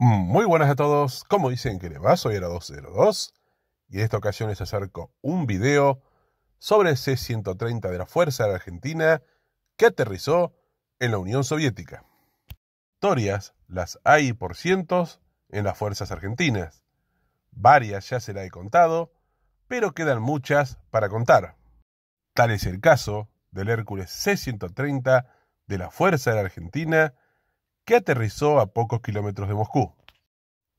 Muy buenas a todos, como dicen que le va, soy era 202 y en esta ocasión les acerco un video sobre el C-130 de la Fuerza de la Argentina que aterrizó en la Unión Soviética. Historias las hay por cientos en las fuerzas argentinas. Varias ya se las he contado, pero quedan muchas para contar. Tal es el caso del Hércules C-130 de la Fuerza de la Argentina que aterrizó a pocos kilómetros de Moscú.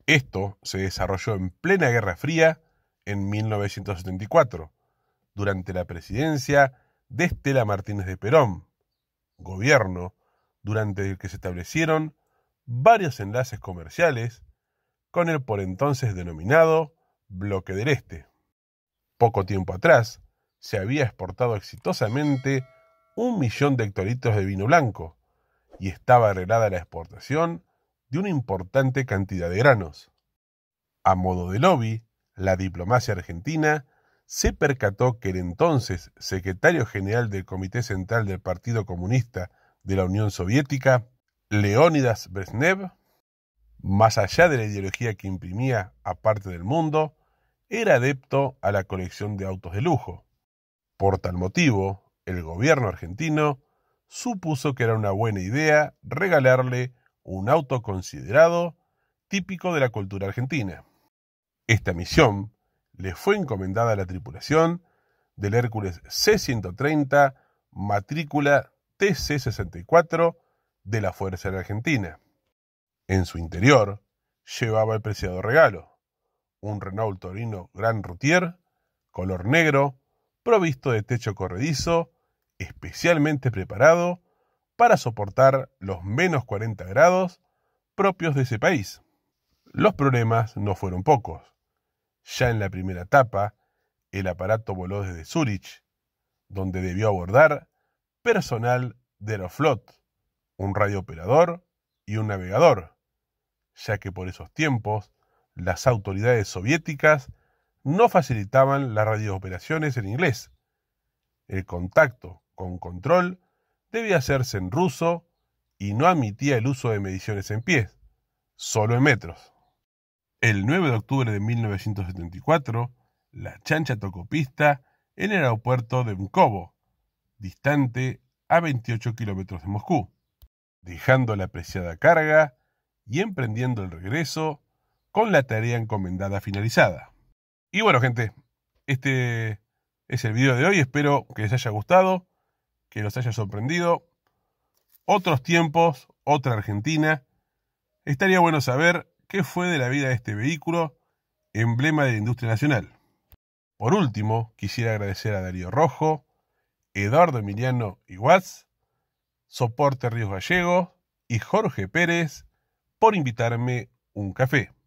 Esto se desarrolló en plena Guerra Fría en 1974, durante la presidencia de Estela Martínez de Perón, gobierno durante el que se establecieron varios enlaces comerciales con el por entonces denominado Bloque del Este. Poco tiempo atrás, se había exportado exitosamente un millón de hectolitros de vino blanco, y estaba arreglada la exportación de una importante cantidad de granos. A modo de lobby, la diplomacia argentina se percató que el entonces secretario general del Comité Central del Partido Comunista de la Unión Soviética, Leónidas Brezhnev, más allá de la ideología que imprimía a parte del mundo, era adepto a la colección de autos de lujo. Por tal motivo, el gobierno argentino supuso que era una buena idea regalarle un auto considerado típico de la cultura argentina. Esta misión le fue encomendada a la tripulación del Hércules C-130, matrícula TC-64 de la Fuerza Argentina. En su interior llevaba el preciado regalo, un Renault Torino Gran Routier, color negro, provisto de techo corredizo especialmente preparado para soportar los menos 40 grados propios de ese país. Los problemas no fueron pocos. Ya en la primera etapa, el aparato voló desde Zurich, donde debió abordar personal de Aeroflot, un radiooperador y un navegador, ya que por esos tiempos las autoridades soviéticas no facilitaban las radiooperaciones en inglés. El contacto con control debía hacerse en ruso y no admitía el uso de mediciones en pies, solo en metros. El 9 de octubre de 1974, la chancha tocó pista en el aeropuerto de Mkobo, distante a 28 kilómetros de Moscú, dejando la apreciada carga y emprendiendo el regreso con la tarea encomendada finalizada. Y bueno, gente, este es el video de hoy. Espero que les haya gustado que nos haya sorprendido. Otros tiempos, otra Argentina. Estaría bueno saber qué fue de la vida de este vehículo, emblema de la industria nacional. Por último, quisiera agradecer a Darío Rojo, Eduardo Emiliano Iguaz, Soporte Ríos Gallegos y Jorge Pérez por invitarme un café.